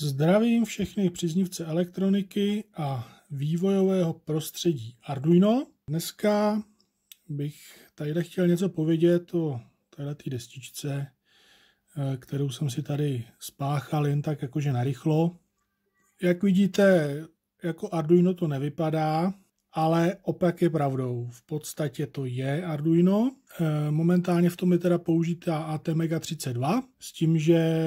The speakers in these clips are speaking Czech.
Zdravím všechny příznivce elektroniky a vývojového prostředí Arduino. Dneska bych tady chtěl něco povědět o této destičce, eh, kterou jsem si tady spáchal jen tak jakože narychlo. Jak vidíte, jako Arduino to nevypadá, ale opak je pravdou. V podstatě to je Arduino. Eh, momentálně v tom je teda použitá AT Mega 32 s tím, že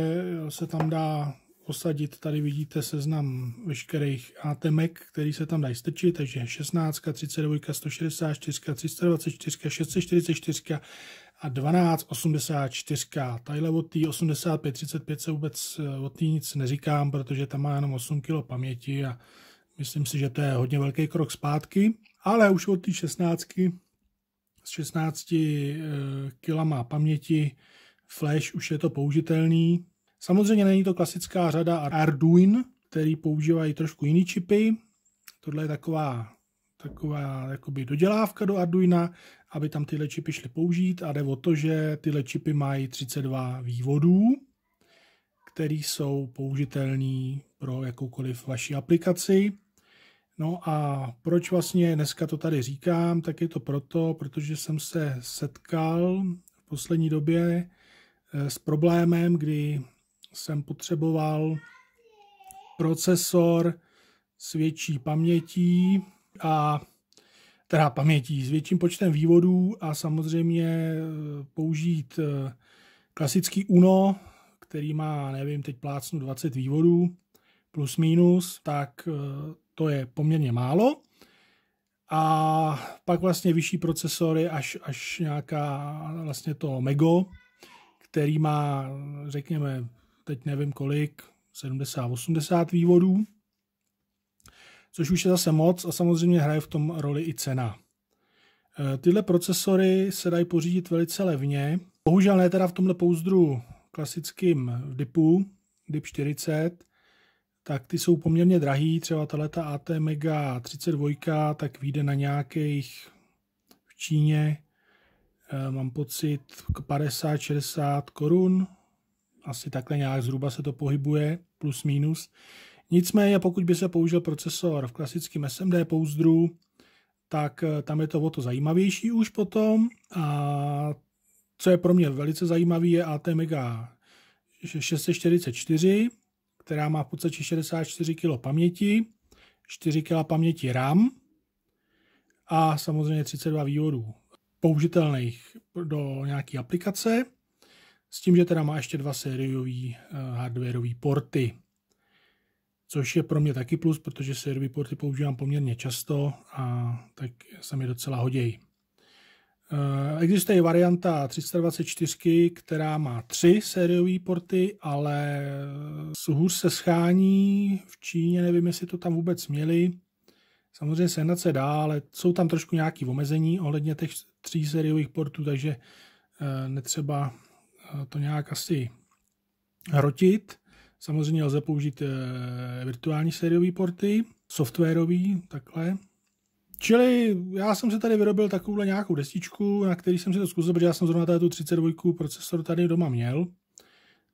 se tam dá posadit. Tady vidíte seznam veškerých ATMek, který se tam dají strčit, takže 16, 32, 164, 324, 644 a 12, 84. Tadyhle od té 35 se vůbec eh, od té nic neříkám, protože tam má jenom 8 kg paměti a myslím si, že to je hodně velký krok zpátky, ale už od té 16 s 16 kg paměti, flash už je to použitelný, Samozřejmě není to klasická řada Arduin, který používají trošku jiný čipy. Tohle je taková, taková jakoby dodělávka do Arduina, aby tam tyhle čipy šly použít a jde o to, že tyhle čipy mají 32 vývodů, které jsou použitelný pro jakoukoliv vaši aplikaci. No a proč vlastně dneska to tady říkám, tak je to proto, protože jsem se setkal v poslední době eh, s problémem, kdy jsem potřeboval procesor s větší pamětí a teda pamětí, s větším počtem vývodů a samozřejmě eh, použít eh, klasický UNO, který má, nevím, teď plácnu 20 vývodů plus minus, tak eh, to je poměrně málo. A pak vlastně vyšší procesory až, až nějaká vlastně to Mego, který má, řekněme, teď nevím kolik, 70-80 vývodů, což už je zase moc a samozřejmě hraje v tom roli i cena. Eh, tyhle procesory se dají pořídit velice levně, bohužel ne teda v tomhle pouzdru klasickým v DIPu, DIP 40, tak ty jsou poměrně drahý, třeba tato AT Mega 32, tak vyjde na nějakých v Číně, eh, mám pocit, 50-60 korun, asi takhle nějak zhruba se to pohybuje, plus minus. Nicméně, pokud by se použil procesor v klasickém SMD pouzdru, tak eh, tam je to o to zajímavější už potom. A co je pro mě velice zajímavé, je mega 644, která má v podstatě 64 kg paměti, 4 kg paměti RAM a samozřejmě 32 vývodů použitelných do nějaké aplikace. S tím, že teda má ještě dva sériový eh, hardwareový porty, což je pro mě taky plus, protože sériový porty používám poměrně často a tak se mi docela hodějí. Eh, existuje varianta 324, která má tři sériové porty, ale hůř se schání v Číně, nevím, jestli to tam vůbec měli. Samozřejmě sehnat se dá, ale jsou tam trošku nějaké omezení ohledně těch tří sériových portů, takže eh, netřeba to nějak asi hrotit. Samozřejmě lze použít eh, virtuální sériové porty, softwarový, takhle. Čili já jsem si tady vyrobil takovouhle nějakou destičku, na který jsem si to zkusil, protože já jsem zrovna tady tu 32 procesor tady doma měl.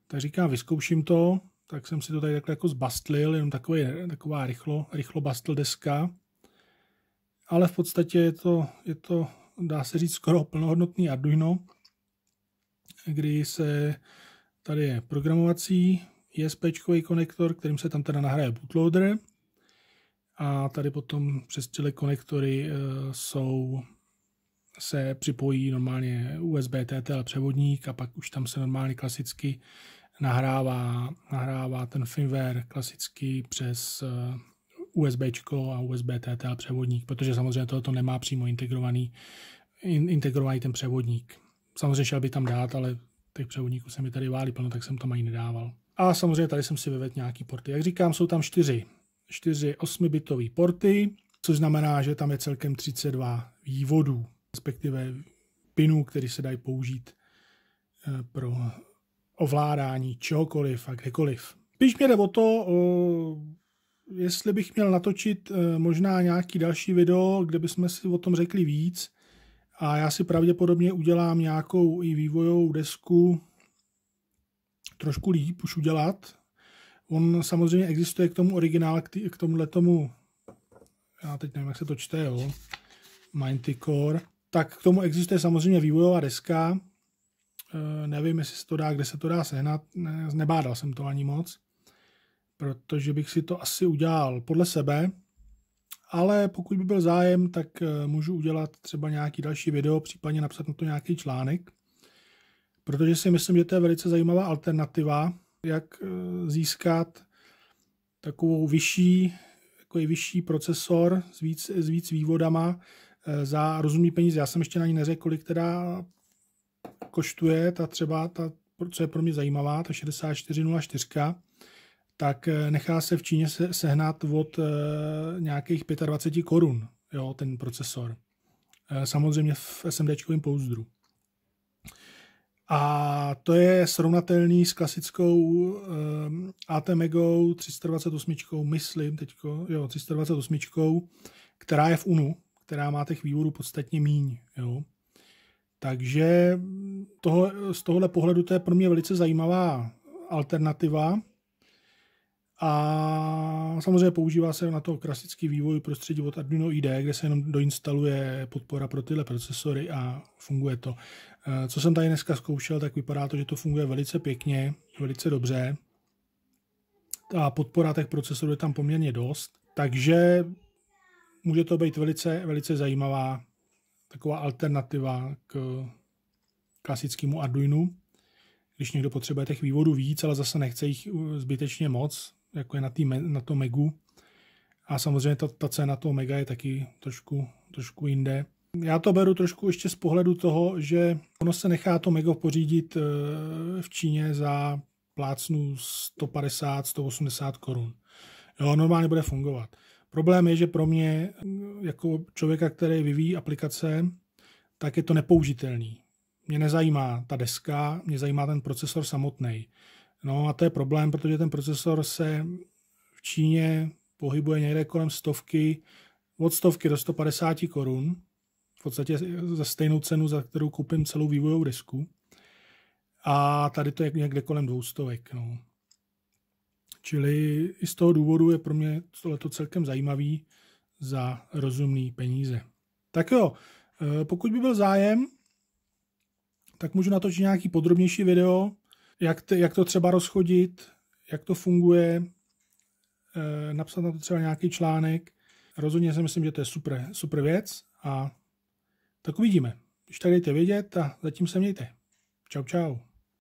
Tak říkám, vyzkouším to, tak jsem si to tady takhle jako zbastlil, jenom takový, taková rychlo, rychlo bastl deska. Ale v podstatě je to, je to, dá se říct, skoro plnohodnotný Arduino kdy se tady je programovací ISP konektor, kterým se tam teda nahraje bootloader a tady potom přes tyhle konektory eh, jsou se připojí normálně USB TTL převodník a pak už tam se normálně klasicky nahrává, nahrává ten firmware klasicky přes eh, USB a USB TTL převodník, protože samozřejmě tohoto nemá přímo integrovaný, integrovaný ten převodník. Samozřejmě šel by tam dát, ale těch převodníků se mi tady válí plno, tak jsem tam ani nedával. A samozřejmě tady jsem si vyvedl nějaký porty. Jak říkám, jsou tam čtyři, čtyři 8-bitové porty, což znamená, že tam je celkem 32 vývodů, respektive pinů, které se dají použít eh, pro ovládání čehokoliv a kdekoliv. Spíš mě jde o to, o, jestli bych měl natočit eh, možná nějaký další video, kde bychom si o tom řekli víc, a já si pravděpodobně udělám nějakou i vývojovou desku trošku líp už udělat. On samozřejmě existuje k tomu originál, k k tomu, já teď nevím, jak se to čte, jo, Core, tak k tomu existuje samozřejmě vývojová deska, e, nevím, jestli se to dá, kde se to dá sehnat, ne, nebádal jsem to ani moc, protože bych si to asi udělal podle sebe, ale pokud by byl zájem, tak eh, můžu udělat třeba nějaký další video, případně napsat na to nějaký článek, protože si myslím, že to je velice zajímavá alternativa, jak eh, získat takovou vyšší, jako je vyšší procesor s víc, s víc vývodama eh, za rozumný peníze. Já jsem ještě na ní neřekl, kolik teda koštuje ta třeba, ta, co je pro mě zajímavá, ta 6404, tak eh, nechá se v Číně sehnat od eh, nějakých 25 korun jo, ten procesor. Eh, samozřejmě v SMDčkovém pouzdru. A to je srovnatelný s klasickou um, ATmegou 328, myslím teď, jo, 328, která je v UNU, která má těch vývodů podstatně míň, jo. Takže toho, z tohohle pohledu to je pro mě velice zajímavá alternativa. A samozřejmě používá se na to klasický vývoj prostředí od Arduino IDE, kde se jenom doinstaluje podpora pro tyhle procesory a funguje to. Eh, co jsem tady dneska zkoušel, tak vypadá to, že to funguje velice pěkně, velice dobře. A podpora těch procesorů je tam poměrně dost, takže může to být velice, velice zajímavá taková alternativa k klasickému Arduinu, když někdo potřebuje těch vývodů víc, ale zase nechce jich zbytečně moc, jako je na, tý, na to Megu. A samozřejmě ta, ta cena toho Mega je taky trošku, trošku jinde. Já to beru trošku ještě z pohledu toho, že ono se nechá to mega pořídit eh, v Číně za plácnu 150-180 korun. Jo, normálně bude fungovat. Problém je, že pro mě, eh, jako člověka, který vyvíjí aplikace, tak je to nepoužitelný. Mě nezajímá ta deska, mě zajímá ten procesor samotný. No a to je problém, protože ten procesor se v Číně pohybuje někde kolem stovky, od stovky do 150 korun, v podstatě za stejnou cenu, za kterou koupím celou vývojovou disku. A tady to je někde kolem dvoustovek. No. Čili i z toho důvodu je pro mě tohleto celkem zajímavý za rozumný peníze. Tak jo, eh, pokud by byl zájem, tak můžu natočit nějaký podrobnější video jak, t, jak to třeba rozchodit, jak to funguje, e, napsat na to třeba nějaký článek. Rozhodně si myslím, že to je super, super věc a tak uvidíme. Když tady dejte vědět a zatím se mějte. Čau, čau.